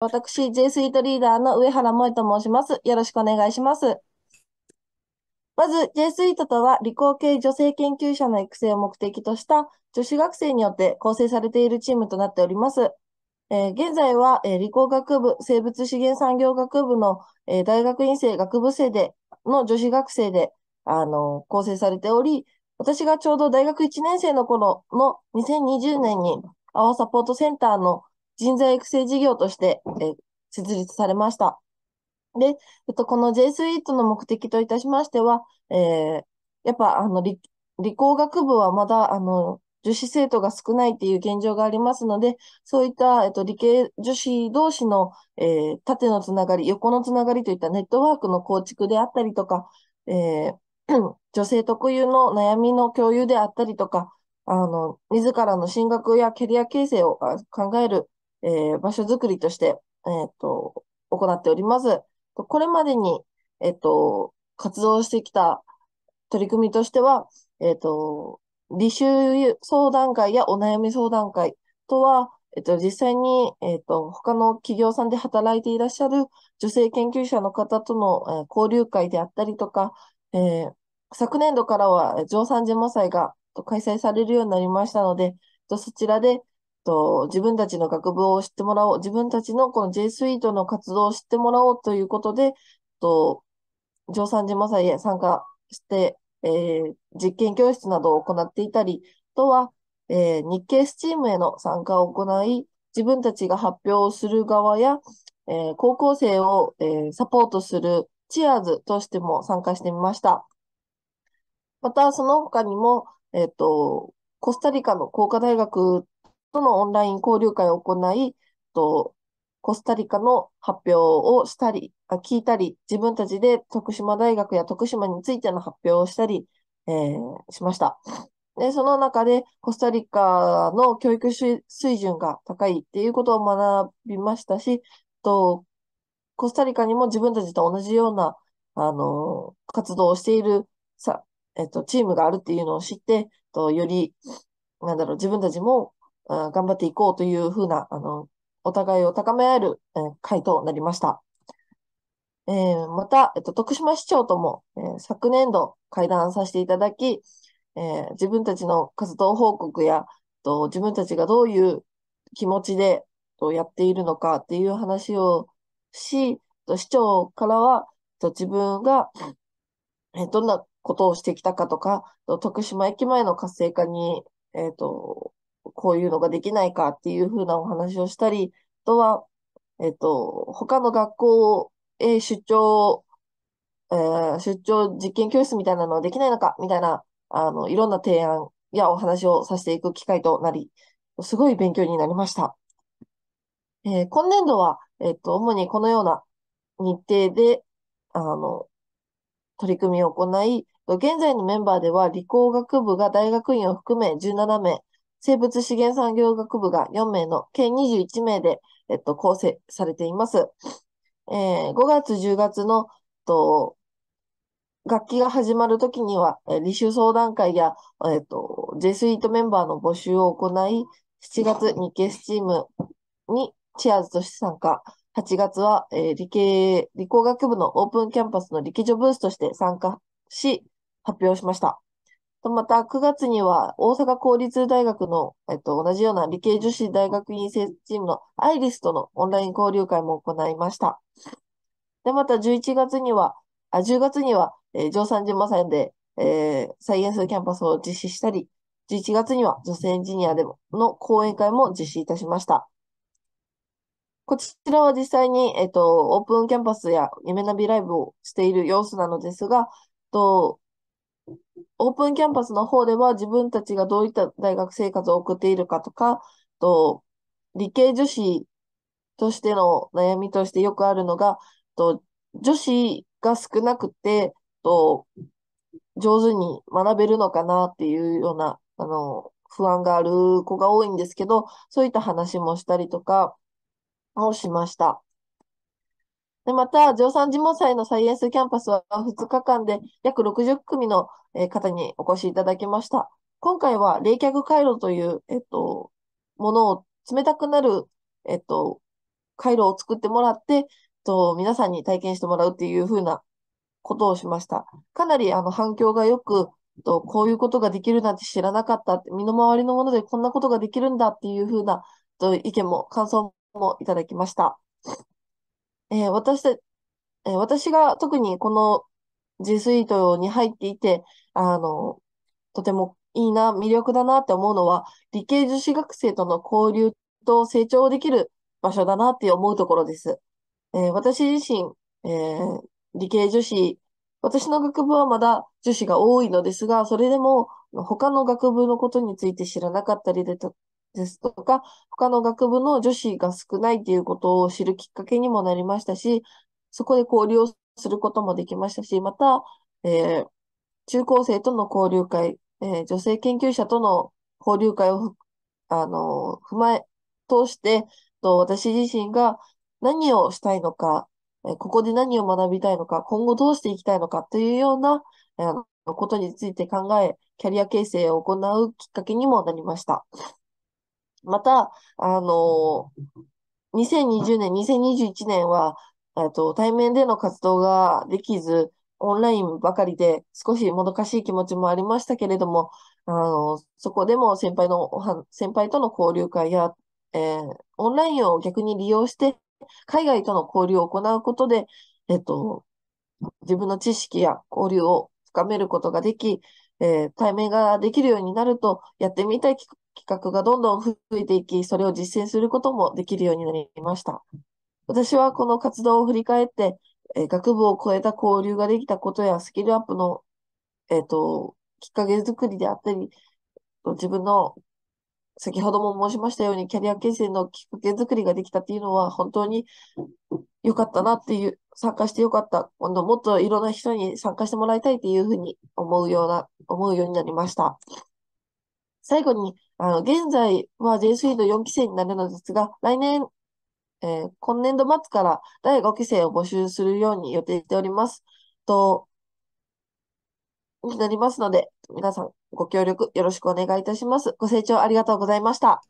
私、J スイートリーダーの上原萌と申します。よろしくお願いします。まず、J スイートとは、理工系女性研究者の育成を目的とした女子学生によって構成されているチームとなっております。えー、現在は、えー、理工学部、生物資源産業学部の、えー、大学院生、学部生での女子学生で、あの構成されており、私がちょうど大学1年生の頃の2020年に、アワサポートセンターの人材育成事業として、えー、設立されました。で、えっと、この J スイートの目的といたしましては、えー、やっぱ、あの、理、理工学部はまだ、あの、女子生徒が少ないっていう現状がありますので、そういった、えっと、理系女子同士の、えー、縦のつながり、横のつながりといったネットワークの構築であったりとか、えー、女性特有の悩みの共有であったりとか、あの、自らの進学やキャリア形成を考えるえー、場所づくりとして、えー、っと、行っております。これまでに、えー、っと、活動してきた取り組みとしては、えっと、履修相談会やお悩み相談会とは、えっと、実際に、えっと、他の企業さんで働いていらっしゃる女性研究者の方との、えー、交流会であったりとか、えー、昨年度からは、上産ジェ祭が開催されるようになりましたので、そちらで、と、自分たちの学部を知ってもらおう、自分たちのこの J スイートの活動を知ってもらおうということで、と、城山寺正へ参加して、えー、実験教室などを行っていたり、あとは、えー、日経スチームへの参加を行い、自分たちが発表する側や、えー、高校生を、えー、サポートするチアーズとしても参加してみました。また、その他にも、えっ、ー、と、コスタリカの工科大学とのオンライン交流会を行い、とコスタリカの発表をしたり、あ聞いたり、自分たちで徳島大学や徳島についての発表をしたり、えー、しました。で、その中でコスタリカの教育水準が高いっていうことを学びましたし、とコスタリカにも自分たちと同じような、あの活動をしているさ、えっと、チームがあるっていうのを知って、とより、なんだろう、自分たちも頑張っていこうというふうな、あの、お互いを高め合える、えー、会となりました。えー、また、えっと、徳島市長とも、えー、昨年度会談させていただき、えー、自分たちの活動報告や、と自分たちがどういう気持ちでとやっているのかっていう話をし、と市長からは、と自分が、えどんなことをしてきたかとか、と徳島駅前の活性化に、えっ、と、こういうのができないかっていうふうなお話をしたり、あとは、えっ、と、他の学校へ出張、えー、出張実験教室みたいなのはできないのかみたいな、あの、いろんな提案やお話をさせていく機会となり、すごい勉強になりました。えー、今年度は、えっ、と、主にこのような日程で、あの、取り組みを行い、現在のメンバーでは理工学部が大学院を含め17名、生物資源産業学部が4名の計21名で、えっと、構成されています。えー、5月、10月のと楽器が始まるときには、えー、履修相談会や、えっと、J スイートメンバーの募集を行い、7月、日系スチームにチアーズとして参加。8月は、えー、理系、理工学部のオープンキャンパスの理系ブースとして参加し、発表しました。と、また9月には大阪公立大学の、えっと、同じような理系女子大学院生チームのアイリスとのオンライン交流会も行いました。で、また11月には、あ10月には、えー、上山島さんで、えー、サイエンスキャンパスを実施したり、11月には女性エンジニアでの講演会も実施いたしました。こちらは実際に、えっと、オープンキャンパスや夢ナビライブをしている様子なのですが、とオープンキャンパスの方では自分たちがどういった大学生活を送っているかとか、と理系女子としての悩みとしてよくあるのが、と女子が少なくてと上手に学べるのかなっていうようなあの不安がある子が多いんですけど、そういった話もしたりとかをしました。で、また、常産寺門祭のサイエンスキャンパスは2日間で約60組の方にお越しいただきました。今回は冷却回路という、えっと、ものを冷たくなる、えっと、回路を作ってもらって、えっと、皆さんに体験してもらうっていうふうなことをしました。かなりあの反響がよく、と、こういうことができるなんて知らなかったって、身の回りのものでこんなことができるんだっていうふうな、と、意見も、感想もいただきました。えー私えー私が特にこの G スイートに入っていて、あの、とてもいいな、魅力だなって思うのは、理系女子学生との交流と成長できる場所だなって思うところです。えー私自身、えー理系女子、私の学部はまだ女子が多いのですが、それでも他の学部のことについて知らなかったりだですとか、他の学部の女子が少ないっていうことを知るきっかけにもなりましたし、そこで交流をすることもできましたし、また、えー、中高生との交流会、えー、女性研究者との交流会を、あのー、踏まえ、通して、と私自身が何をしたいのか、えここで何を学びたいのか、今後どうしていきたいのかというような、えー、ことについて考え、キャリア形成を行うきっかけにもなりました。また、あの、2020年、2021年は、えっと、対面での活動ができず、オンラインばかりで少しもどかしい気持ちもありましたけれども、あの、そこでも先輩の、先輩との交流会や、えー、オンラインを逆に利用して、海外との交流を行うことで、えっと、自分の知識や交流を深めることができ、えー、対面ができるようになると、やってみたい企画がどんどん増えていき、それを実践することもできるようになりました。私はこの活動を振り返って、え学部を超えた交流ができたことや、スキルアップの、えっ、ー、と、きっかけ作りであったり、自分の、先ほども申しましたように、キャリア形成のきっかけ作りができたっていうのは、本当に良かったなっていう、参加して良かった。今度もっといろんな人に参加してもらいたいっていうふうに思うような、思うようになりました。最後に、あの、現在は J 3の4期生になるのですが、来年、えー、今年度末から第5期生を募集するように予定しております。と、になりますので、皆さんご協力よろしくお願いいたします。ご清聴ありがとうございました。